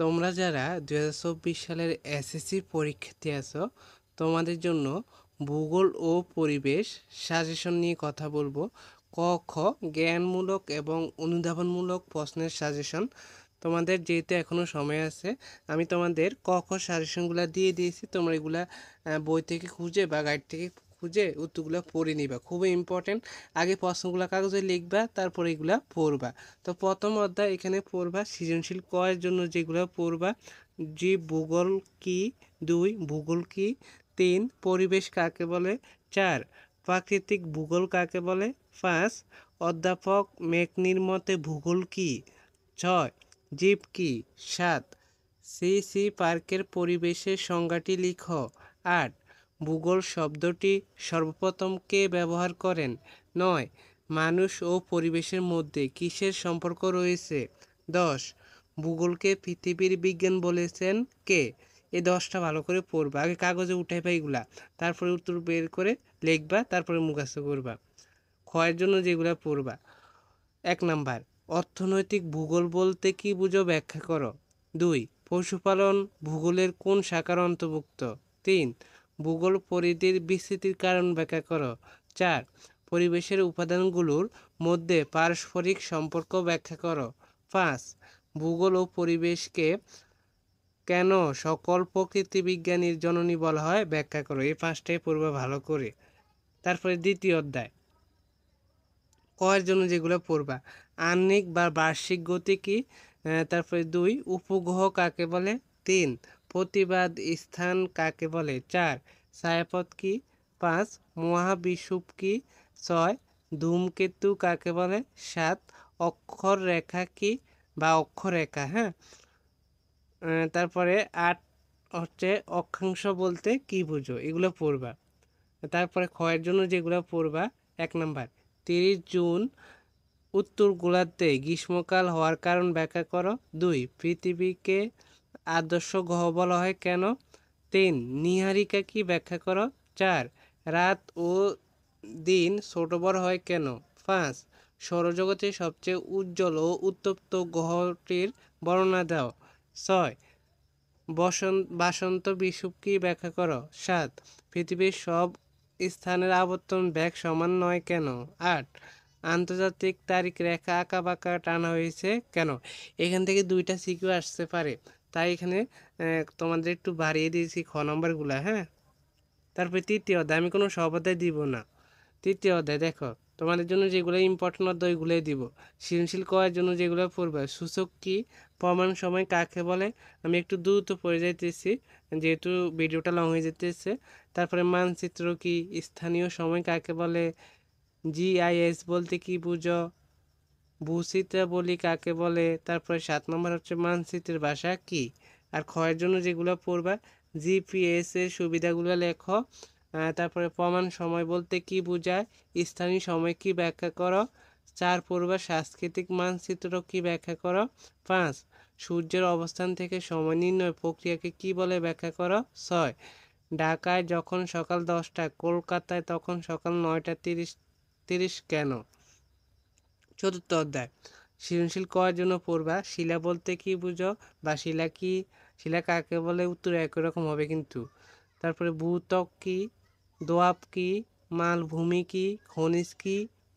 তোমরা যারা দু সালের এসএসসি পরীক্ষাতে আছো তোমাদের জন্য ভূগোল ও পরিবেশ সাজেশন নিয়ে কথা বলবো ক খ জ্ঞানমূলক এবং অনুধাবনমূলক প্রশ্নের সাজেশন তোমাদের যেহেতু এখনও সময় আছে আমি তোমাদের ক খ সাজেশনগুলো দিয়ে দিয়েছি তোমরা এগুলা বই থেকে খুঁজে বা গাইড থেকে খুঁজে উত্তরগুলো পড়ে নিবা খুবই ইম্পর্টেন্ট আগে প্রশ্নগুলো কাগজে লিখবা তারপরে এগুলো পড়বা তো প্রথম অধ্যায় এখানে পড়বা সৃজনশীল কয়ের জন্য যেগুলো পড়বা যে ভূগোল কি দুই ভূগোল কি তিন পরিবেশ কাকে বলে চার প্রাকৃতিক ভূগোল কাকে বলে পাঁচ অধ্যাপক মেকনির মতে ভূগোল কি ছয় জীব কি সাত সি সি পার্কের পরিবেশের সংজ্ঞাটি লিখ আট ভূগোল শব্দটি সর্বপ্রথম কে ব্যবহার করেন নয় মানুষ ও পরিবেশের মধ্যে কিসের সম্পর্ক রয়েছে দশ ভূগোলকে পৃথিবীর বিজ্ঞান বলেছেন কে এই দশটা ভালো করে পড়বা আগে কাগজে উঠে পাইগুলা তারপরে উত্তর বের করে লিখবা তারপরে মুখাস্ত করবা ক্ষয়ের জন্য যেগুলা পড়বা এক নাম্বার অর্থনৈতিক ভূগোল বলতে কি বুঝো ব্যাখ্যা করো দুই পশুপালন ভূগোলের কোন শাখার অন্তর্ভুক্ত তিন ভূগোল পরিধির বিস্তৃতির কারণ ব্যাখ্যা করো চার পরিবেশের উপাদানগুলোর মধ্যে পারস্পরিক সম্পর্ক ব্যাখ্যা করো পাঁচ ভূগোল ও পরিবেশকে কেন সকল প্রকৃতিবিজ্ঞানীর জননী বলা হয় ব্যাখ্যা করো এই পাঁচটাই পূর্বে ভালো করে তারপরে দ্বিতীয় অধ্যায় কয়ের জন্য যেগুলো পড়বা আহ্নিক বা বার্ষিক গতি কি তারপরে দুই উপগ্রহ কাকে বলে তিন প্রতিবাদ স্থান কাকে বলে চার ছায়াপথ কি পাঁচ মহাবিষুব কি ছয় ধূমকেতু কাকে বলে সাত অক্ষর রেখা কি বা অক্ষরেখা হ্যাঁ তারপরে আট হচ্ছে অক্ষাংশ বলতে কি বুঝো এগুলো পড়বা তারপরে ক্ষয়ের জন্য যেগুলো পড়বা এক নাম্বার তিরিশ জুন উত্তর গোলার্ধে গ্রীষ্মকাল হওয়ার কারণ ব্যাখ্যা করো দুই পৃথিবীকে আদর্শ গ্রহ বলা হয় কেন তিন নীহারিকা কি ব্যাখ্যা কর চার রাত ও দিন ছোট বড় হয় কেন পাঁচ সৌরজগতের সবচেয়ে উজ্জ্বল ও উত্তপ্ত গ্রহটির বর্ণনা দাও ছয় বসন্ত বাসন্ত বিষুব কি ব্যাখ্যা করো সাত পৃথিবীর সব স্থানের আবর্তন ব্যাগ সমান নয় কেন আট আন্তর্জাতিক তারিখ রেখা আঁকা বাঁকা টানা হয়েছে কেন এখান থেকে দুইটা সিকিউ আসতে পারে তাই এখানে তোমাদের একটু বাড়িয়ে দিয়েছি খ নম্বরগুলো হ্যাঁ তারপরে তৃতীয় অধ্যায় আমি কোনো সব অধ্যায় দিব না তৃতীয় অধ্যায় দেখো তোমাদের জন্য যেগুলো ইম্পর্টেন্ট অধ্যায় ওইগুলোই দিব সৃজনশীল করার জন্য যেগুলো পড়বে সূচক কী প্রমাণ সময় কাকে বলে আমি একটু দ্রুত পড়ে যাইতেছি যেহেতু ভিডিওটা লং হয়ে যেতেছে তারপরে মানচিত্র কি স্থানীয় সময় কাকে বলে জিআইএস বলতে কী বুঝো ভূচিত্রা বলি কাকে বলে তারপরে সাত নম্বর হচ্ছে মানচিত্রের ভাষা কি আর ক্ষয়ের জন্য যেগুলো পড়বা জিপিএস এর সুবিধাগুলো লেখো তারপরে প্রমাণ সময় বলতে কি বোঝায় স্থানীয় সময় কি ব্যাখ্যা করো চার পড়বা সাংস্কৃতিক মানচিত্র কি ব্যাখ্যা করো পাঁচ সূর্যের অবস্থান থেকে সময় নির্ণয় প্রক্রিয়াকে কি বলে ব্যাখ্যা করো ছয় ঢাকায় যখন সকাল দশটা কলকাতায় তখন সকাল নয়টা তিরিশ তিরিশ কেন চতুর্থ অধ্যায় সৃজনশীল করার জন্য পড়বা শিলা বলতে কি বুঝো বা শিলা কি শিলা কাকে বলে উত্তর একই রকম হবে কিন্তু তারপরে ভূত্বক কি দোয়াব কি মালভূমি কি খনিজ কি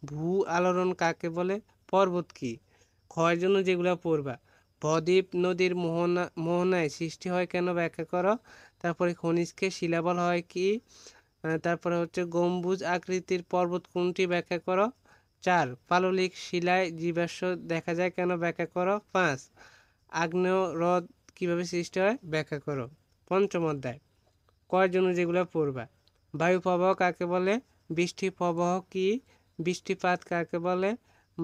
ভূ আলোড়ন কাকে বলে পর্বত কি ক্ষয়ের জন্য যেগুলো পড়বা ভদ্বীপ নদীর মোহনা মোহনায় সৃষ্টি হয় কেন ব্যাখ্যা করো তারপরে খনিজকে শিলা বলা হয় কি তারপরে হচ্ছে গম্বুজ আকৃতির পর্বত কোনটি ব্যাখ্যা করো চার পাললিক শিলায় জীবাশ্ম দেখা যায় কেন ব্যাখ্যা করো পাঁচ আগ্নেয় হ্রদ কীভাবে সৃষ্টি হয় ব্যাখ্যা করো পঞ্চম অধ্যায় কয়জন যেগুলো পড়বা বায়ু প্রবাহ কাকে বলে বৃষ্টি প্রবাহ কি বৃষ্টিপাত কাকে বলে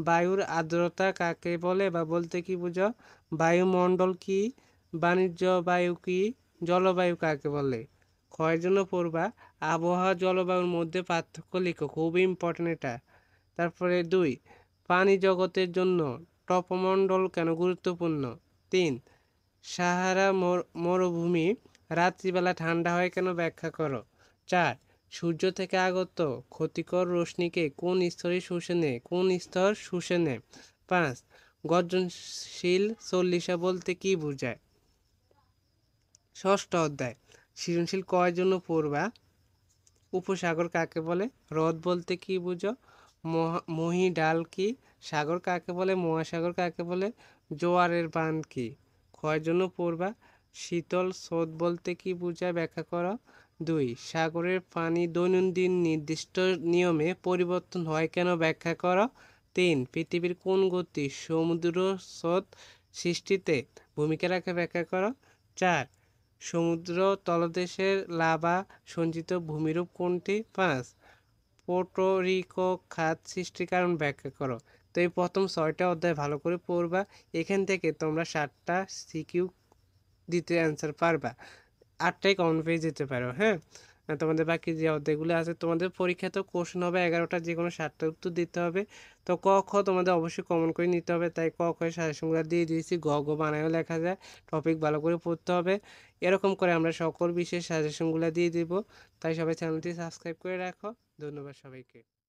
বায়ুর আর্দ্রতা কাকে বলে বা বলতে কি বুঝো বায়ুমণ্ডল কি বাণিজ্য বায়ু কি জলবায়ু কাকে বলে ক্ষয়ের জন্য পড়বা আবহাওয়া জলবায়ুর মধ্যে পার্থক্য লিখো খুব ইম্পর্টেন্ট এটা তারপরে দুই পানি জগতের জন্য টপমণ্ডল কেন গুরুত্বপূর্ণ তিন সাহারা মরুভূমি রাত্রিবেলা ঠান্ডা হয় কেন ব্যাখ্যা করো চার সূর্য থেকে আগত ক্ষতিকর রশ্মিকে কোন স্তরে শুষে নেয় কোন স্তর শুষে নেয় পাঁচ গর্জনশীল চল্লিশা বলতে কি বোঝায় ষষ্ঠ অধ্যায় সৃজনশীল কয়ের জন্য পড়বা উপসাগর কাকে বলে হ্রদ বলতে কি বুঝো মহি ডাল কি সাগর কাকে বলে মহাসাগর কাকে বলে জোয়ারের বান কি ক্ষয়ের জন্য পড়বা শীতল স্রোত বলতে কি বোঝায় ব্যাখ্যা করো দুই সাগরের পানি দৈনন্দিন নির্দিষ্ট নিয়মে পরিবর্তন হয় কেন ব্যাখ্যা করো তিন পৃথিবীর কোন গতি সমুদ্র স্রোত সৃষ্টিতে ভূমিকা রাখে ব্যাখ্যা করো চার সমুদ্র তলদেশের লাভা সঞ্চিত ভূমিরূপ কোনটি পাঁচ পোটোরিকো খাত সৃষ্টির কারণ ব্যাখ্যা করো তো এই প্রথম ছয়টা অধ্যায় ভালো করে পড়বা এখান থেকে তোমরা সাতটা সিকিউ দিতে অ্যান্সার পারবা আটটায় কমন পেয়ে যেতে পারো হ্যাঁ তোমাদের বাকি যে অধ্যায়গুলো আছে তোমাদের পরীক্ষাতেও কোশ্চেন হবে এগারোটা যে কোনো সাতটা উত্তর দিতে হবে তো ক খ তোমাদের অবশ্যই কমন করে নিতে হবে তাই ক খ সাজেশনগুলো দিয়ে দিয়েছি গ গ বানায়ও লেখা যায় টপিক ভালো করে পড়তে হবে এরকম করে আমরা সকল বিষয়ে সাজেশনগুলো দিয়ে দিব তাই সবাই চ্যানেলটি সাবস্ক্রাইব করে রাখো ধন্যবাদ সবাইকে